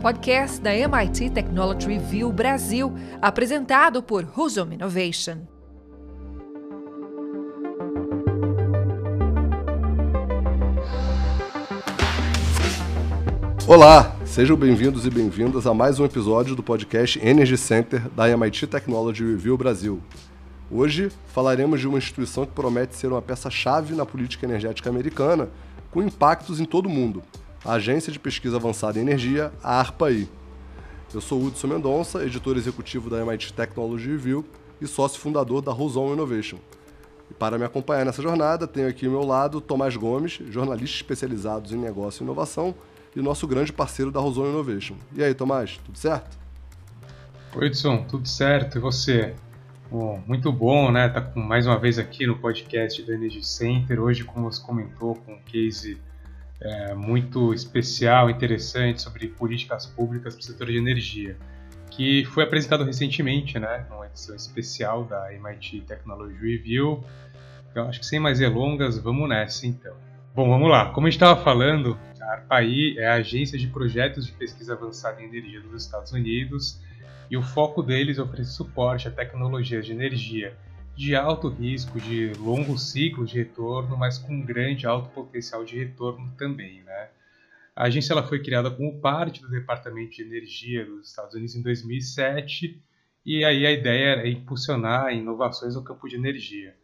podcast da MIT Technology Review Brasil, apresentado por Husum Innovation. Olá, sejam bem-vindos e bem-vindas a mais um episódio do podcast Energy Center da MIT Technology Review Brasil. Hoje falaremos de uma instituição que promete ser uma peça-chave na política energética americana, com impactos em todo o mundo, Agência de Pesquisa Avançada em Energia, a ARPAI. Eu sou Hudson Mendonça, editor executivo da MIT Technology Review e sócio fundador da Roson Innovation. E para me acompanhar nessa jornada, tenho aqui ao meu lado Tomás Gomes, jornalista especializado em negócio e inovação e nosso grande parceiro da Roson Innovation. E aí, Tomás, tudo certo? Oi, Hudson, tudo certo? E você? Bom, muito bom, né? Tá com mais uma vez aqui no podcast do Energy Center, hoje, como você comentou, com o case é, muito especial, interessante sobre políticas públicas para o setor de energia, que foi apresentado recentemente, né, numa edição especial da MIT Technology Review. Então, acho que sem mais delongas, vamos nessa então. Bom, vamos lá. Como a gente estava falando, a ARPAI é a Agência de Projetos de Pesquisa Avançada em Energia dos Estados Unidos e o foco deles é oferecer suporte a tecnologias de energia de alto risco, de longo ciclo de retorno, mas com grande alto potencial de retorno também, né? A agência ela foi criada como parte do Departamento de Energia dos Estados Unidos em 2007 e aí a ideia era impulsionar inovações no campo de energia.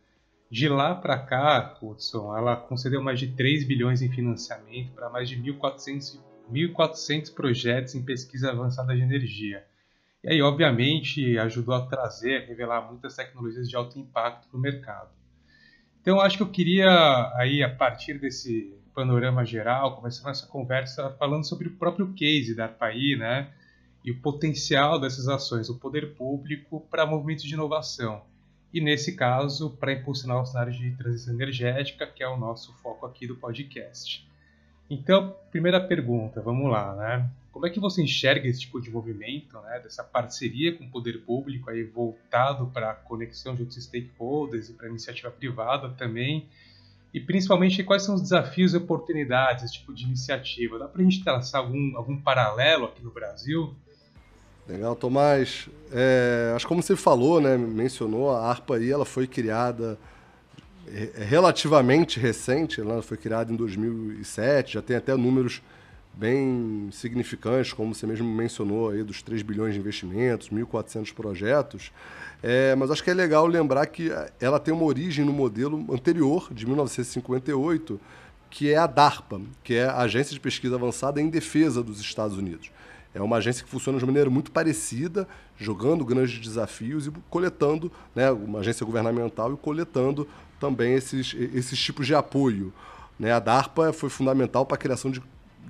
De lá para cá, Hudson, ela concedeu mais de 3 bilhões em financiamento para mais de 1.400 projetos em pesquisa avançada de energia. E aí, obviamente, ajudou a trazer, a revelar muitas tecnologias de alto impacto para o mercado. Então, acho que eu queria, aí, a partir desse panorama geral, começar nossa conversa falando sobre o próprio case da ARPAI, né? E o potencial dessas ações, o poder público para movimentos de inovação. E, nesse caso, para impulsionar o cenário de transição energética, que é o nosso foco aqui do podcast. Então, primeira pergunta, vamos lá, né? Como é que você enxerga esse tipo de movimento, né, dessa parceria com o poder público aí voltado para a conexão de outros stakeholders e para a iniciativa privada também? E principalmente quais são os desafios e oportunidades desse tipo de iniciativa? Dá para a gente traçar algum, algum paralelo aqui no Brasil? Legal, Tomás. É, acho que como você falou, né, mencionou, a ARPA aí, ela foi criada é, é, relativamente recente, né, ela foi criada em 2007, já tem até números bem significantes, como você mesmo mencionou aí, dos 3 bilhões de investimentos, 1.400 projetos, é, mas acho que é legal lembrar que é, ela tem uma origem no modelo anterior, de 1958, que é a DARPA, que é a Agência de Pesquisa Avançada em Defesa dos Estados Unidos. É uma agência que funciona de maneira muito parecida, jogando grandes desafios e coletando, né, uma agência governamental e coletando também esses, esses tipos de apoio. Né, a DARPA foi fundamental para a criação de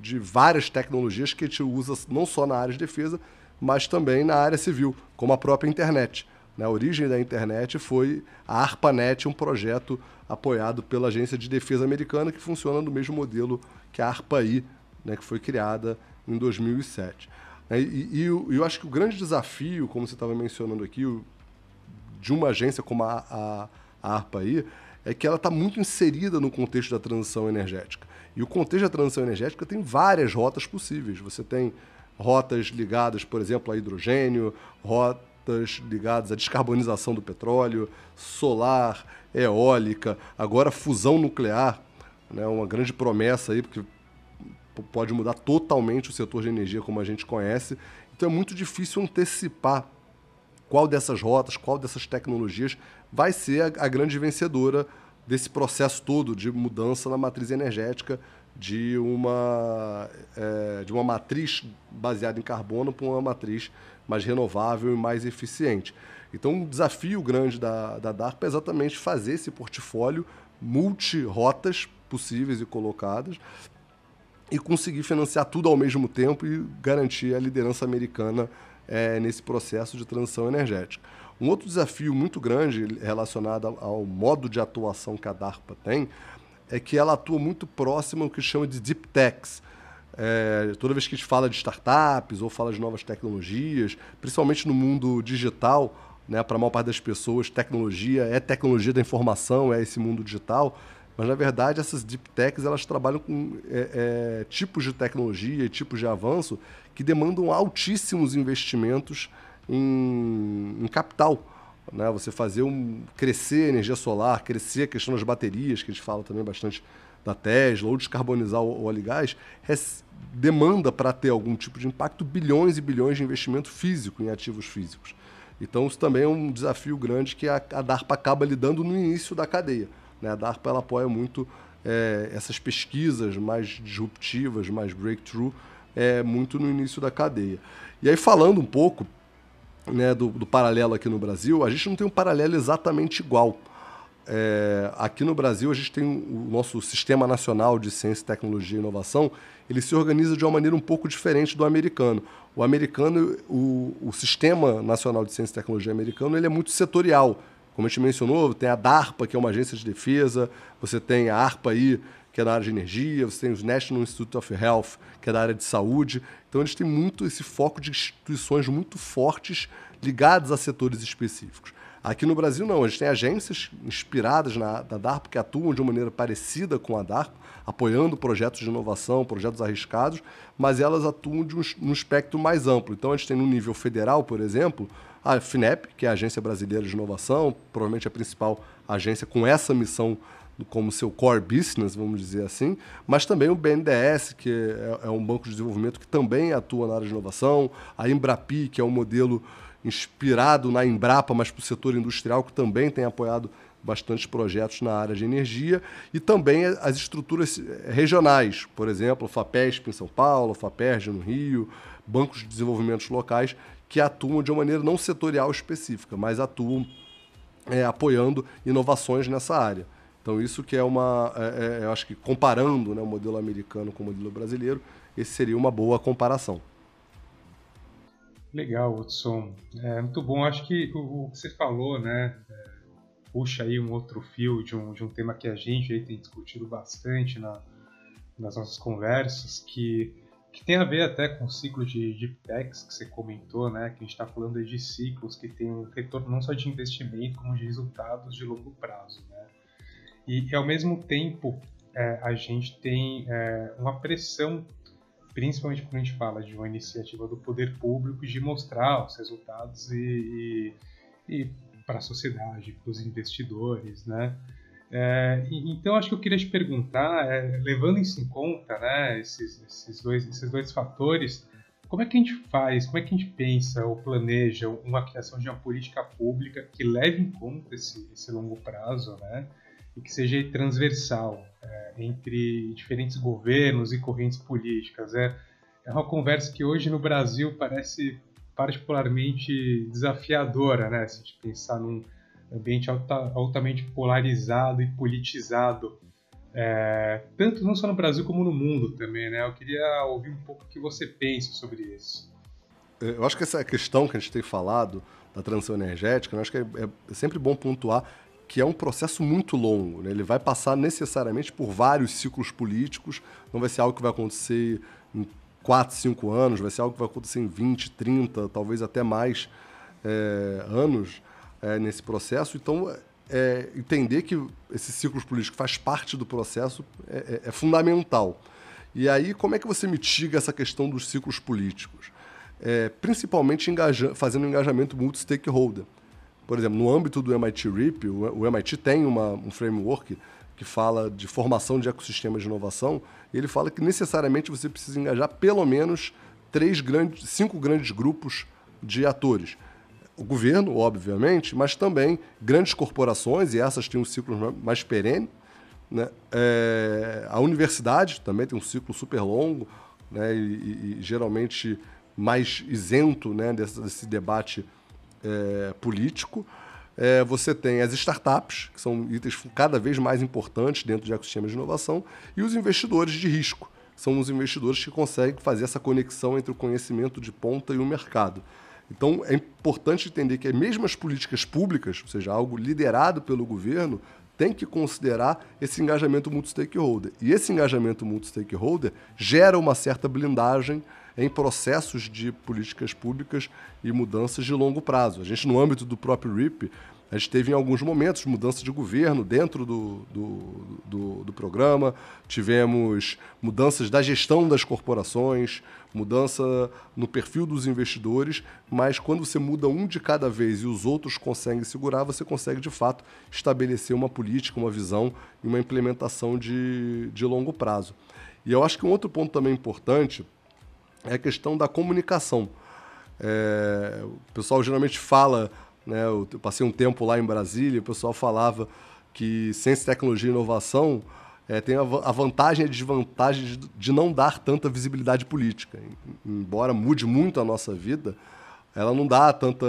de várias tecnologias que a gente usa não só na área de defesa, mas também na área civil, como a própria internet. Né? A origem da internet foi a ARPANET, um projeto apoiado pela Agência de Defesa Americana que funciona no mesmo modelo que a ARPA-I, né, que foi criada em 2007. Né? E, e eu, eu, acho que o grande desafio, como você estava mencionando aqui, de uma agência como a, a, a ARPA-I, é que ela está muito inserida no contexto da transição energética. E o contexto da transição energética tem várias rotas possíveis. Você tem rotas ligadas, por exemplo, a hidrogênio, rotas ligadas à descarbonização do petróleo, solar, eólica, agora fusão nuclear, né, uma grande promessa aí, porque pode mudar totalmente o setor de energia como a gente conhece. Então é muito difícil antecipar qual dessas rotas, qual dessas tecnologias vai ser a, a grande vencedora desse processo todo de mudança na matriz energética de uma, é, de uma matriz baseada em carbono para uma matriz mais renovável e mais eficiente. Então, um desafio grande da, da DARPA é exatamente fazer esse portfólio multi-rotas possíveis e colocadas e conseguir financiar tudo ao mesmo tempo e garantir a liderança americana é, nesse processo de transição energética. Um outro desafio muito grande relacionado ao modo de atuação que a DARPA tem é que ela atua muito próximo ao que chama de deep techs. É, toda vez que a gente fala de startups ou fala de novas tecnologias, principalmente no mundo digital, né, para a maior parte das pessoas, tecnologia é tecnologia da informação, é esse mundo digital. Mas, na verdade, essas deep techs elas trabalham com é, é, tipos de tecnologia e tipos de avanço que demandam altíssimos investimentos em, em capital. Né? Você fazer um, crescer a energia solar, crescer a questão das baterias, que a gente fala também bastante da Tesla, ou descarbonizar o, óleo e gás, é demanda para ter algum tipo de impacto bilhões e bilhões de investimento físico em ativos físicos. Então, isso também é um desafio grande que a, a DARPA acaba lidando no início da cadeia. Né? A DARPA ela apoia muito é, essas pesquisas mais disruptivas, mais breakthrough, é, muito no início da cadeia. E aí, falando um pouco né, do, do, paralelo aqui no Brasil, a gente não tem um paralelo exatamente igual. É, aqui no Brasil, a gente tem o nosso Sistema Nacional de Ciência, Tecnologia e Inovação, ele se organiza de uma maneira um pouco diferente do americano. O americano, o, o Sistema Nacional de Ciência e Tecnologia americano, ele é muito setorial. Como a gente mencionou, tem a DARPA, que é uma agência de defesa, você tem a ARPA aí, que é da área de energia, você tem os National Institute of Health, que é da área de saúde. Então eles têm muito esse foco de instituições muito fortes ligadas a setores específicos. Aqui no Brasil, não. A gente tem agências inspiradas na, na DARPA que atuam de uma maneira parecida com a DARPA, apoiando projetos de inovação, projetos arriscados, mas elas atuam de um, num espectro mais amplo. Então, a gente tem no nível federal, por exemplo, a FINEP, que é a Agência Brasileira de Inovação, provavelmente a principal agência com essa missão como seu core business, vamos dizer assim, mas também o BNDES, que é, é, um banco de desenvolvimento que também atua na área de inovação, a Embrapi, que é um modelo inspirado na Embrapa, mas para o setor industrial, que também tem apoiado bastantes projetos na área de energia e também as estruturas eh, regionais, por exemplo, FAPESP em São Paulo, FAPERJ no Rio, bancos de desenvolvimento locais que atuam de uma maneira não setorial específica, mas atuam é, apoiando inovações nessa área. Então isso que é uma, é, é, eu acho que comparando né, o modelo americano com o modelo brasileiro, esse seria uma boa comparação. Legal, Hudson. É muito bom. Acho que o, o que você falou, né, é, puxa aí um outro fio de um, de um tema que a gente aí tem discutido bastante na, nas nossas conversas, que, que tem a ver até com o ciclo de, de PECs que você comentou, né? Que a gente está falando de ciclos que tem um retorno não só de investimento, como de resultados de longo prazo, né? E, ao mesmo tempo, é, a gente tem é, uma pressão, principalmente quando a gente fala de uma iniciativa do poder público, de mostrar os resultados e, e, e para a sociedade, para os investidores, né? É, então, acho que eu queria te perguntar, é, levando isso em conta, né, esses, esses, dois, esses dois fatores, como é que a gente faz, como é que a gente pensa ou planeja uma criação de uma política pública que leve em conta esse, esse longo prazo, né, e que seja transversal é, entre diferentes governos e correntes políticas. É, é uma conversa que hoje no Brasil parece particularmente desafiadora, né? Se a gente pensar num ambiente alta, altamente polarizado e politizado, é, tanto não só no Brasil como no mundo também, né? Eu queria ouvir um pouco o que você pensa sobre isso. É, eu acho que essa questão que a gente tem falado da transição energética, né? eu acho que é, é sempre bom pontuar que é um processo muito longo. Né? Ele vai passar necessariamente por vários ciclos políticos, não vai ser algo que vai acontecer em 4, 5 anos, vai ser algo que vai acontecer em 20, 30, talvez até mais é, anos é, nesse processo. Então, é, entender que esses ciclos políticos faz parte do processo é, é, é fundamental. E aí, como é que você mitiga essa questão dos ciclos políticos? É, principalmente engaja fazendo um engajamento multi-stakeholder. Por exemplo, no âmbito do MIT RIP, o MIT tem uma, um framework que fala de formação de ecossistemas de inovação, ele fala que necessariamente você precisa engajar pelo menos três grandes, cinco grandes grupos de atores. O governo, obviamente, mas também grandes corporações, e essas têm um ciclo mais perene. Né? É, a universidade também tem um ciclo super longo né? e, e, e geralmente mais isento né? desse, desse debate é, político. É, você tem as startups, que são itens cada vez mais importantes dentro de ecossistemas de inovação, e os investidores de risco, que são os investidores que conseguem fazer essa conexão entre o conhecimento de ponta e o mercado. Então, é importante entender que mesmo as políticas públicas, ou seja, algo liderado pelo governo, tem que considerar esse engajamento multi-stakeholder. E esse engajamento multi-stakeholder gera uma certa blindagem em processos de políticas públicas e mudanças de longo prazo. A gente, no âmbito do próprio RIP, a gente teve em alguns momentos mudança de governo dentro do, do, do, do, programa, tivemos mudanças da gestão das corporações, mudança no perfil dos investidores, mas quando você muda um de cada vez e os outros conseguem segurar, você consegue de fato estabelecer uma política, uma visão e uma implementação de, de longo prazo. E eu acho que um outro ponto também importante é a questão da comunicação. É, o pessoal geralmente fala, né, eu passei um tempo lá em Brasília, o pessoal falava que ciência, tecnologia e inovação é, tem a, a vantagem e a desvantagem de, de, não dar tanta visibilidade política. Embora mude muito a nossa vida, ela não dá tanta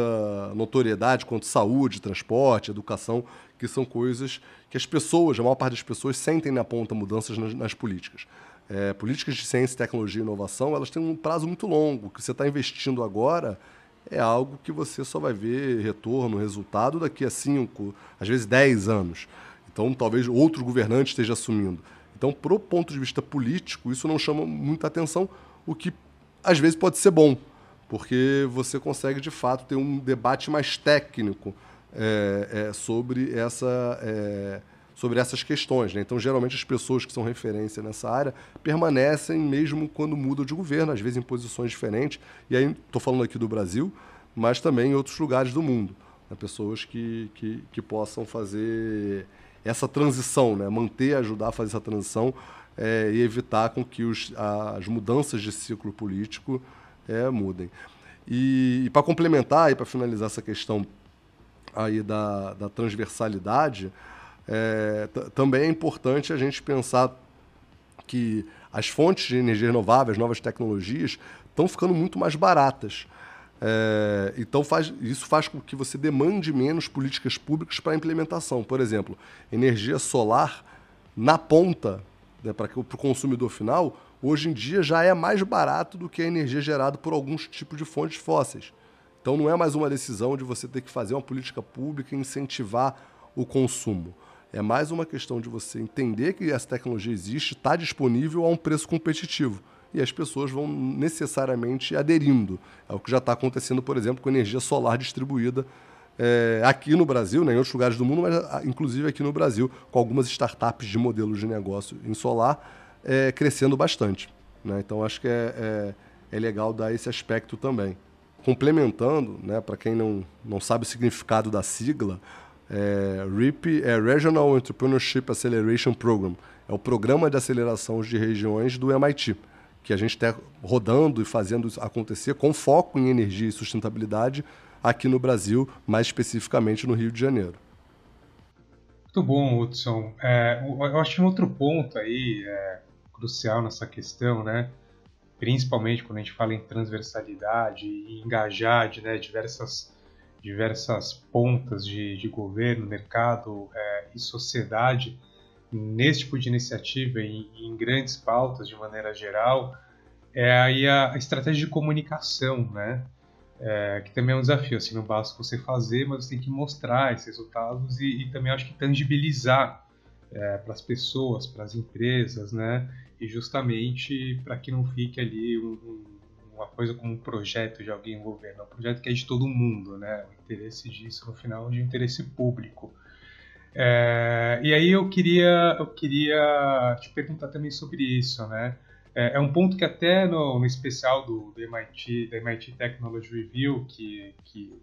notoriedade quanto saúde, transporte, educação, que são coisas que as pessoas, a maior parte das pessoas, sentem na ponta mudanças nas, nas políticas é, políticas de ciência, tecnologia e inovação, elas têm um prazo muito longo. O que você está investindo agora é algo que você só vai ver retorno, resultado daqui a 5, às vezes 10 anos. Então, talvez outro governante esteja assumindo. Então, para o ponto de vista político, isso não chama muita atenção, o que às vezes pode ser bom, porque você consegue de fato ter um debate mais técnico é, é, sobre essa é, sobre essas questões. Né? Então, geralmente, as pessoas que são referência nessa área permanecem mesmo quando mudam de governo, às vezes em posições diferentes. E aí, estou falando aqui do Brasil, mas também em outros lugares do mundo. Né? Pessoas que, que, que possam fazer essa transição, né? manter, ajudar a fazer essa transição é, e evitar com que os, as mudanças de ciclo político é, mudem. E, e para complementar e para finalizar essa questão aí da, da transversalidade, é, também é importante a gente pensar que as fontes de energia renovável, as novas tecnologias, estão ficando muito mais baratas. É, então faz, isso faz com que você demande menos políticas públicas para implementação. Por exemplo, energia solar na ponta, né, para o consumidor final, hoje em dia já é mais barato do que a energia gerada por alguns tipos de fontes fósseis. Então não é mais uma decisão de você ter que fazer uma política pública e incentivar o consumo. É mais uma questão de você entender que essa tecnologia existe, está disponível a um preço competitivo. E as pessoas vão necessariamente aderindo. É o que já está acontecendo, por exemplo, com energia solar distribuída é, aqui no Brasil, né, em outros lugares do mundo, mas ah, inclusive aqui no Brasil, com algumas startups de modelos de negócio em solar é, crescendo bastante. Né? Então, acho que é, é, é legal dar esse aspecto também. Complementando, né, para quem não, não sabe o significado da sigla, é, RIP é Regional Entrepreneurship Acceleration Program. É o programa de aceleração de regiões do MIT, que a gente está rodando e fazendo isso acontecer com foco em energia e sustentabilidade aqui no Brasil, mais especificamente no Rio de Janeiro. Muito bom, Hudson. É, eu acho um outro ponto aí é, crucial nessa questão, né? principalmente quando a gente fala em transversalidade e engajar de né, diversas diversas pontas de, de governo, mercado é, e sociedade nesse tipo de iniciativa em, em grandes pautas de maneira geral é aí a, a estratégia de comunicação, né? É, que também é um desafio, assim, não basta você fazer, mas você tem que mostrar esses resultados e, e também acho que tangibilizar é, para as pessoas, para as empresas, né? E justamente para que não fique ali um, um uma coisa como um projeto de alguém envolvendo, é um projeto que é de todo mundo, né? O interesse disso, no final, é de interesse público. É, e aí eu queria, eu queria te perguntar também sobre isso, né? É, é um ponto que até no, no especial do, do, MIT, da MIT Technology Review, que, que,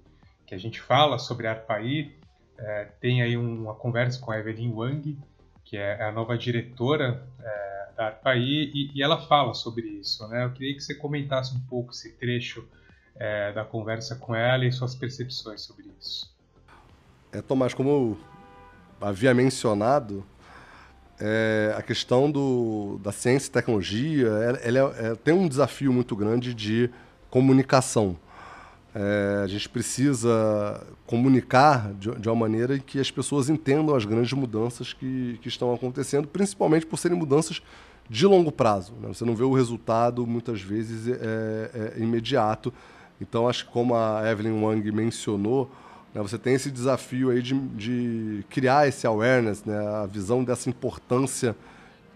que a gente fala sobre ARPAI, é, tem aí uma conversa com a Evelyn Wang, que é a nova diretora é, da ARPAI, e, e, ela fala sobre isso. Né? Eu queria que você comentasse um pouco esse trecho é, da conversa com ela e suas percepções sobre isso. É, Tomás, como eu havia mencionado, é, a questão do, da ciência e tecnologia ela, ela é, é, tem um desafio muito grande de comunicação. É, a gente precisa comunicar de, de, uma maneira que as pessoas entendam as grandes mudanças que, que estão acontecendo, principalmente por serem mudanças de longo prazo. Né? Você não vê o resultado muitas vezes é, é, é imediato. Então, acho que como a Evelyn Wang mencionou, né, você tem esse desafio aí de, de criar esse awareness, né, a visão dessa importância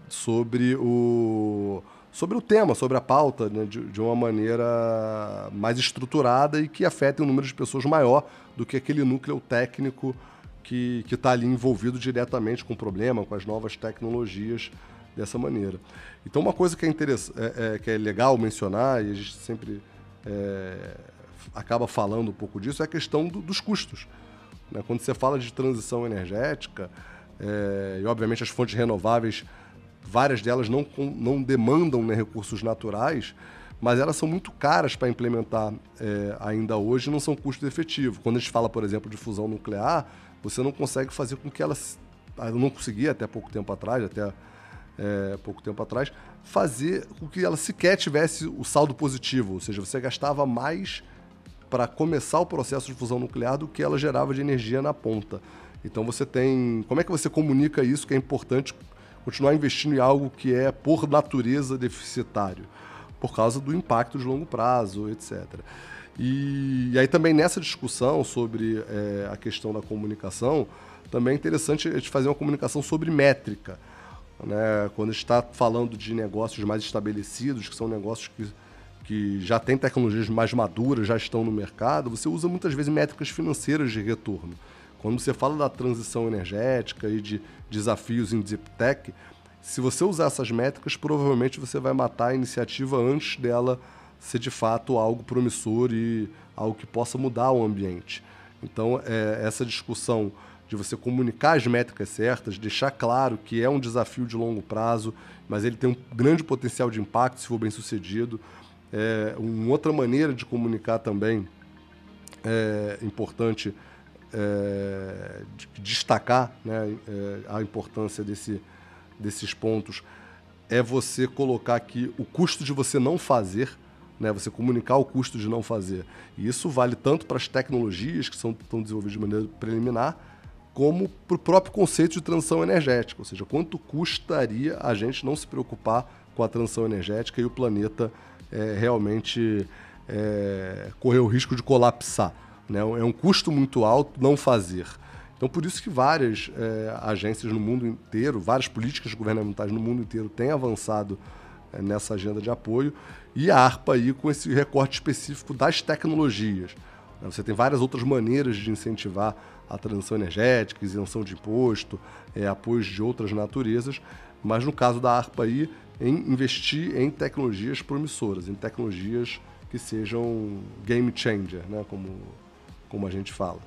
sobre o sobre o tema, sobre a pauta, né, de, de, uma maneira mais estruturada e que afete um número de pessoas maior do que aquele núcleo técnico que está ali envolvido diretamente com o problema, com as novas tecnologias dessa maneira. Então, uma coisa que é, é, é, que é legal mencionar, e a gente sempre é, acaba falando um pouco disso, é a questão do, dos custos. Né? Quando você fala de transição energética, é, e obviamente as fontes renováveis várias delas não, não demandam né, recursos naturais, mas elas são muito caras para implementar é, ainda hoje e não são custo efetivo. Quando a gente fala, por exemplo, de fusão nuclear, você não consegue fazer com que ela. Ah, eu não conseguia até pouco tempo atrás, até é, pouco tempo atrás, fazer com que ela sequer tivesse o saldo positivo, ou seja, você gastava mais para começar o processo de fusão nuclear do que ela gerava de energia na ponta. Então você tem. Como é que você comunica isso que é importante continuar investindo em algo que é, por natureza, deficitário, por causa do impacto de longo prazo, etc. E, e aí também nessa discussão sobre é, a questão da comunicação, também é interessante a gente fazer uma comunicação sobre métrica. Né? Quando a gente está falando de negócios mais estabelecidos, que são negócios que, que já têm tecnologias mais maduras, já estão no mercado, você usa muitas vezes métricas financeiras de retorno. Quando você fala da transição energética e de desafios em deep tech, se você usar essas métricas, provavelmente você vai matar a iniciativa antes dela ser de fato algo promissor e algo que possa mudar o ambiente. Então, é, essa discussão de você comunicar as métricas certas, deixar claro que é um desafio de longo prazo, mas ele tem um grande potencial de impacto se for bem sucedido. É, uma outra maneira de comunicar também é importante é, destacar né, é, a importância desse, desses pontos é você colocar que o custo de você não fazer, né, você comunicar o custo de não fazer. E isso vale tanto para as tecnologias que são, estão desenvolvidas de maneira preliminar, como para o próprio conceito de transição energética, ou seja, quanto custaria a gente não se preocupar com a transição energética e o planeta é, realmente é, correr o risco de colapsar. Né? É um custo muito alto não fazer. Então, por isso que várias é, agências no mundo inteiro, várias políticas governamentais no mundo inteiro têm avançado é, nessa agenda de apoio e a ARPA aí com esse recorte específico das tecnologias. Né? Você tem várias outras maneiras de incentivar a transição energética, isenção de imposto, é, apoios de outras naturezas, mas no caso da ARPA aí, em investir em tecnologias promissoras, em tecnologias que sejam game changer, né? como como a gente fala.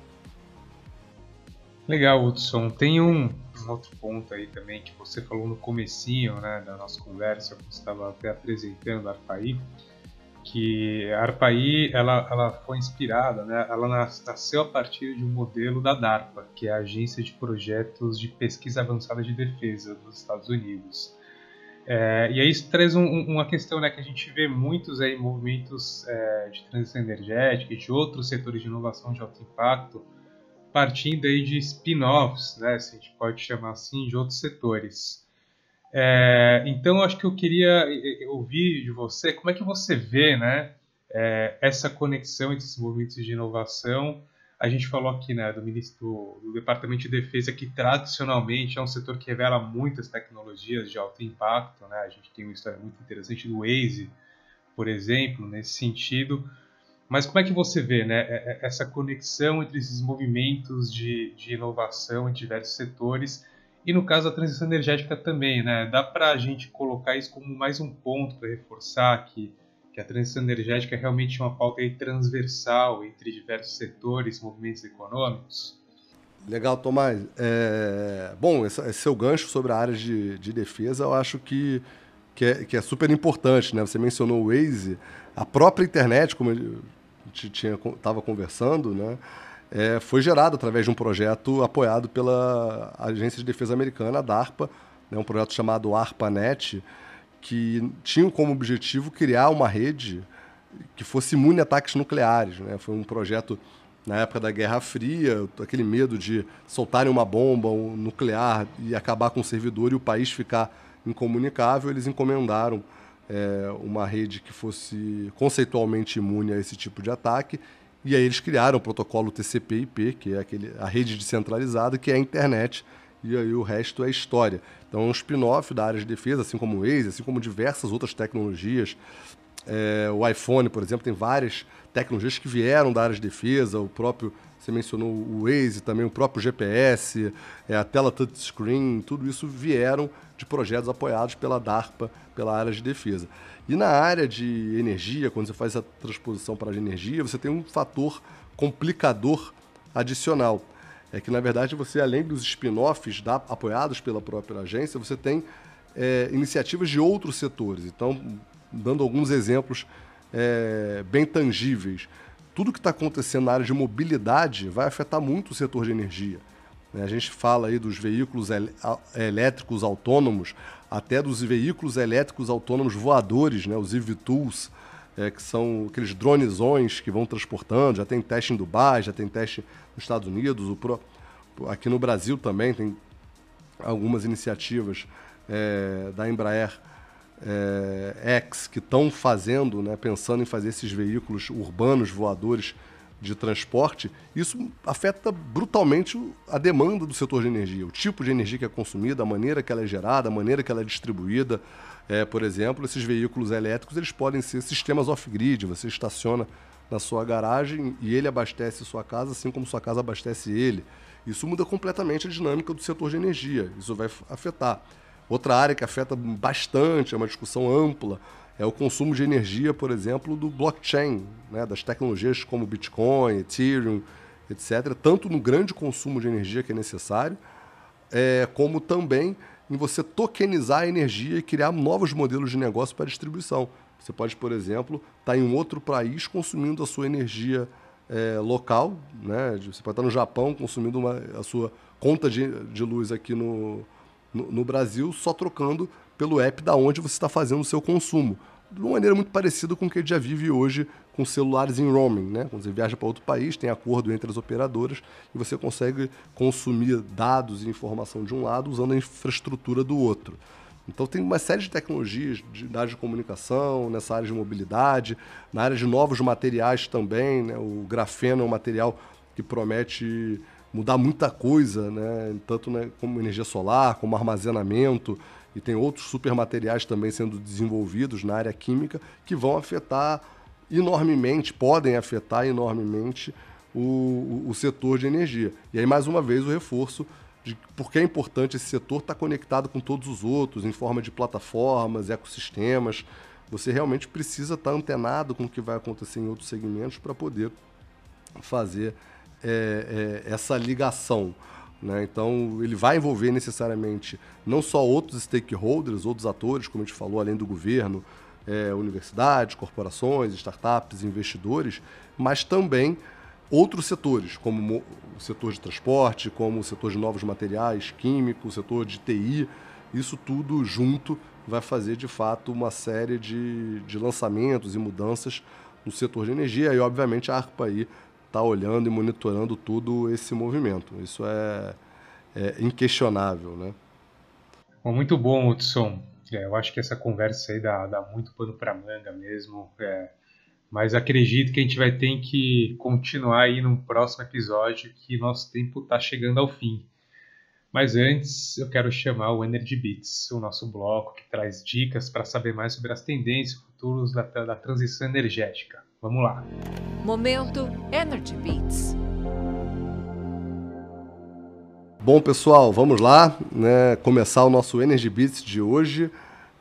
Legal, Hudson. Tem um, um outro ponto aí também que você falou no comecinho né, da nossa conversa, que você estava até apresentando a Arpaí, que a Arpaí ela, ela foi inspirada, né, ela nasceu a partir de um modelo da DARPA, que é a Agência de Projetos de Pesquisa Avançada de Defesa dos Estados Unidos. É, e aí isso traz um, uma questão né, que a gente vê muitos aí movimentos é, de transição energética e de outros setores de inovação de alto impacto partindo aí de spin-offs, né, se a gente pode chamar assim, de outros setores. É, então, acho que eu queria ouvir de você como é que você vê né, é, essa conexão entre esses movimentos de inovação a gente falou aqui né, do, ministro, do Departamento de Defesa, que tradicionalmente é um setor que revela muitas tecnologias de alto impacto. Né? A gente tem uma história muito interessante do Waze, por exemplo, nesse sentido. Mas como é que você vê né, é, é, essa conexão entre esses movimentos de, de inovação em diversos setores e no caso da transição energética também? Né? Dá para a gente colocar isso como mais um ponto para reforçar que que a transição energética é realmente uma pauta transversal entre diversos setores, movimentos econômicos. Legal, Tomás. É... Bom, esse, esse, seu gancho sobre a área de, de defesa, eu acho que, que, é, que é super importante. Né? Você mencionou o Waze, a própria internet, como a gente estava conversando, né? É, foi gerada através de um projeto apoiado pela Agência de Defesa Americana, a DARPA, né? um projeto chamado ARPANET, que tinham como objetivo criar uma rede que fosse imune a ataques nucleares. Né? Foi um projeto na época da Guerra Fria, aquele medo de soltarem uma bomba um nuclear e acabar com o servidor e o país ficar incomunicável, eles encomendaram é, uma rede que fosse conceitualmente imune a esse tipo de ataque. E aí eles criaram o protocolo TCP/IP, que é aquele, a rede descentralizada, que é a internet e aí o resto é história. Então é um spin-off da área de defesa, assim como o Waze, assim como diversas outras tecnologias. É, o iPhone, por exemplo, tem várias tecnologias que vieram da área de defesa, o próprio, você mencionou o Waze também, o próprio GPS, é, a tela touchscreen, tudo isso vieram de projetos apoiados pela DARPA, pela área de defesa. E na área de energia, quando você faz a transposição para a energia, você tem um fator complicador adicional, é que, na verdade, você, além dos spin-offs apoiados pela própria agência, você tem é, iniciativas de outros setores. Então, dando alguns exemplos é, bem tangíveis, tudo que está acontecendo na área de mobilidade vai afetar muito o setor de energia. Né? A gente fala aí dos veículos elétricos autônomos, até dos veículos elétricos autônomos voadores, né? os EVTOOLs, é, que são aqueles dronezões que vão transportando. Já tem teste em Dubai, já tem teste nos Estados Unidos, Pro, aqui no Brasil também tem algumas iniciativas é, da Embraer é, X que estão fazendo, né, pensando em fazer esses veículos urbanos voadores de transporte, isso afeta brutalmente a demanda do setor de energia, o tipo de energia que é consumida, a maneira que ela é gerada, a maneira que ela é distribuída, é, por exemplo, esses veículos elétricos eles podem ser sistemas off-grid, você estaciona na sua garagem e ele abastece sua casa, assim como sua casa abastece ele. Isso muda completamente a dinâmica do setor de energia, isso vai afetar. Outra área que afeta bastante, é uma discussão ampla, é o consumo de energia, por exemplo, do blockchain, né, das tecnologias como Bitcoin, Ethereum, etc., tanto no grande consumo de energia que é necessário, é, como também em você tokenizar a energia e criar novos modelos de negócio para distribuição. Você pode, por exemplo, estar tá em um outro país consumindo a sua energia é, local, né? Você pode estar tá no Japão consumindo uma, a sua conta de, de luz aqui no, no, no Brasil, só trocando pelo app da onde você está fazendo o seu consumo de uma maneira muito parecida com o que a gente já vive hoje com celulares em roaming, né? Quando você viaja para outro país, tem acordo entre as operadoras e você consegue consumir dados e informação de um lado usando a infraestrutura do outro. Então tem uma série de tecnologias de, na área de comunicação, nessa área de mobilidade, na área de novos materiais também, né? O grafeno é um material que promete mudar muita coisa, né? Tanto né, como energia solar, como armazenamento e tem outros supermateriais também sendo desenvolvidos na área química que vão afetar enormemente, podem afetar enormemente o, o setor de energia. E aí, mais uma vez, o reforço de por que é importante esse setor estar tá conectado com todos os outros, em forma de plataformas, ecossistemas. Você realmente precisa estar tá antenado com o que vai acontecer em outros segmentos para poder fazer é, é, essa ligação. Né? Então, ele vai envolver necessariamente não só outros stakeholders, outros atores, como a gente falou, além do governo, é, universidades, corporações, startups, investidores, mas também outros setores, como o setor de transporte, como o setor de novos materiais químicos, o setor de TI. Isso tudo junto vai fazer, de fato, uma série de, de lançamentos e mudanças no setor de energia. E, obviamente, a ARPA aí tá olhando e monitorando tudo esse movimento. Isso é, é inquestionável, né? Muito bom, Hudson. É, eu acho que essa conversa aí dá, dá muito pano para manga mesmo. É, mas acredito que a gente vai ter que continuar aí num próximo episódio que nosso tempo está chegando ao fim. Mas antes, eu quero chamar o Energy Beats, o nosso bloco que traz dicas para saber mais sobre as tendências, futuros da, da transição energética. Vamos lá. Momento Energy Beats. Bom, pessoal, vamos lá, né, começar o nosso Energy Beats de hoje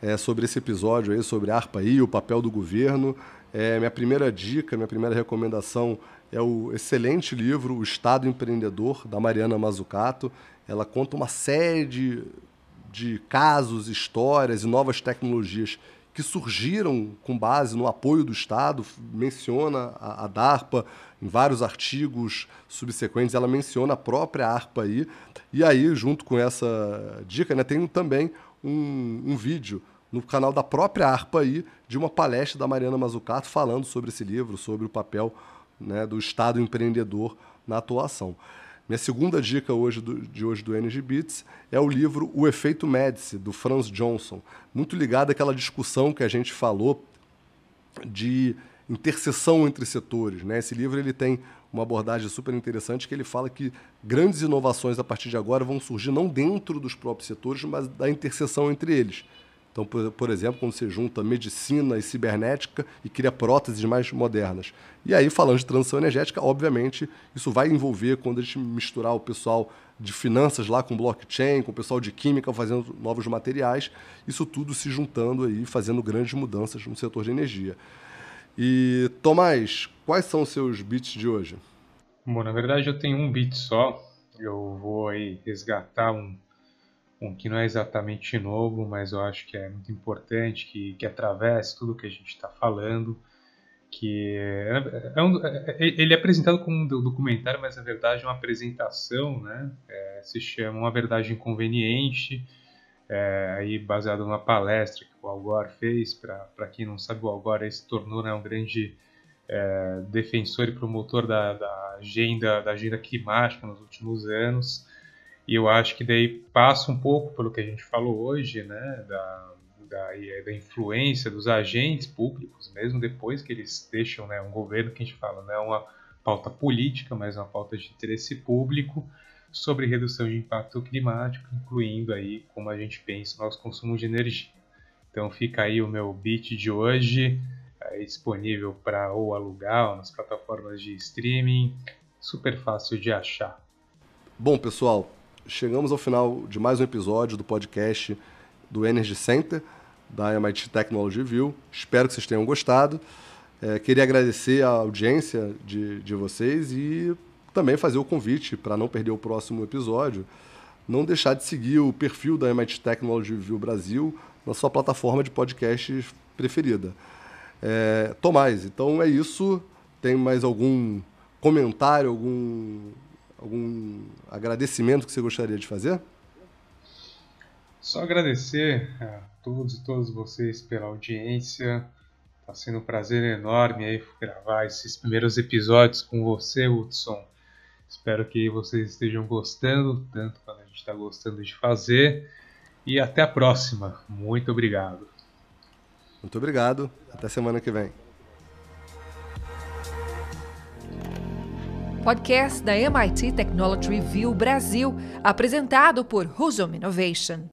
é, sobre esse episódio aí, sobre a ARPA e o papel do governo. É, minha primeira dica, minha primeira recomendação é o excelente livro O Estado Empreendedor, da Mariana Mazzucato. Ela conta uma série de, de casos, histórias e novas tecnologias que surgiram com base no apoio do Estado, menciona a, a DARPA em vários artigos subsequentes, ela menciona a própria ARPA aí. E aí, junto com essa dica, né, tem também um, um vídeo no canal da própria ARPA aí, de uma palestra da Mariana Mazzucato falando sobre esse livro, sobre o papel né, do Estado empreendedor na atuação. Minha segunda dica hoje do, de hoje do Energy Beats é o livro O Efeito Médici, do Franz Johnson, muito ligado àquela discussão que a gente falou de interseção entre setores. Né? Esse livro ele tem uma abordagem super interessante que ele fala que grandes inovações a partir de agora vão surgir não dentro dos próprios setores, mas da interseção entre eles. Então, por, por, exemplo, quando você junta medicina e cibernética e cria próteses mais modernas. E aí, falando de transição energética, obviamente, isso vai envolver quando a gente misturar o pessoal de finanças lá com blockchain, com o pessoal de química fazendo novos materiais, isso tudo se juntando aí, fazendo grandes mudanças no setor de energia. E, Tomás, quais são os seus bits de hoje? Bom, na verdade eu tenho um bit só. Eu vou aí resgatar um Bom, que não é exatamente novo, mas eu acho que é muito importante que, que atravesse tudo que a gente está falando. Que é, é um, é, é ele é apresentado como um documentário, mas na verdade é uma apresentação, né? É, se chama Uma Verdade Inconveniente, é, aí baseado numa palestra que o Algor fez. Para quem não sabe, o Algor se tornou né, um grande defensor e promotor da, da agenda da agenda climática nos últimos anos. E eu acho que daí passa um pouco pelo que a gente falou hoje, né, da, da, eh, da influência dos agentes públicos, mesmo depois que eles deixam né, um governo que a gente fala, não é uma pauta política, mas uma pauta de interesse público sobre redução de impacto climático, incluindo aí como a gente pensa o nosso consumo de energia. Então fica aí o meu beat de hoje, eh, disponível para ou alugar ou nas plataformas de streaming, super fácil de achar. Bom, pessoal, chegamos ao final de mais um episódio do podcast do Energy Center, da MIT Technology Review. Espero que vocês tenham gostado. É, queria agradecer a audiência de, de vocês e também fazer o convite para não perder o próximo episódio. Não deixar de seguir o perfil da MIT Technology Review Brasil na sua plataforma de podcast preferida. É, Tomás, então é isso. Tem mais algum comentário, algum algum agradecimento que você gostaria de fazer? Só agradecer a é, todos e todas vocês pela audiência. Está sendo um prazer enorme aí gravar esses primeiros episódios com você, Hudson. Espero que vocês estejam gostando, tanto quanto a gente está gostando de fazer. E até a próxima. Muito obrigado. Muito obrigado. Até semana que vem. podcast da MIT Technology Review Brasil, apresentado por Husum Innovation.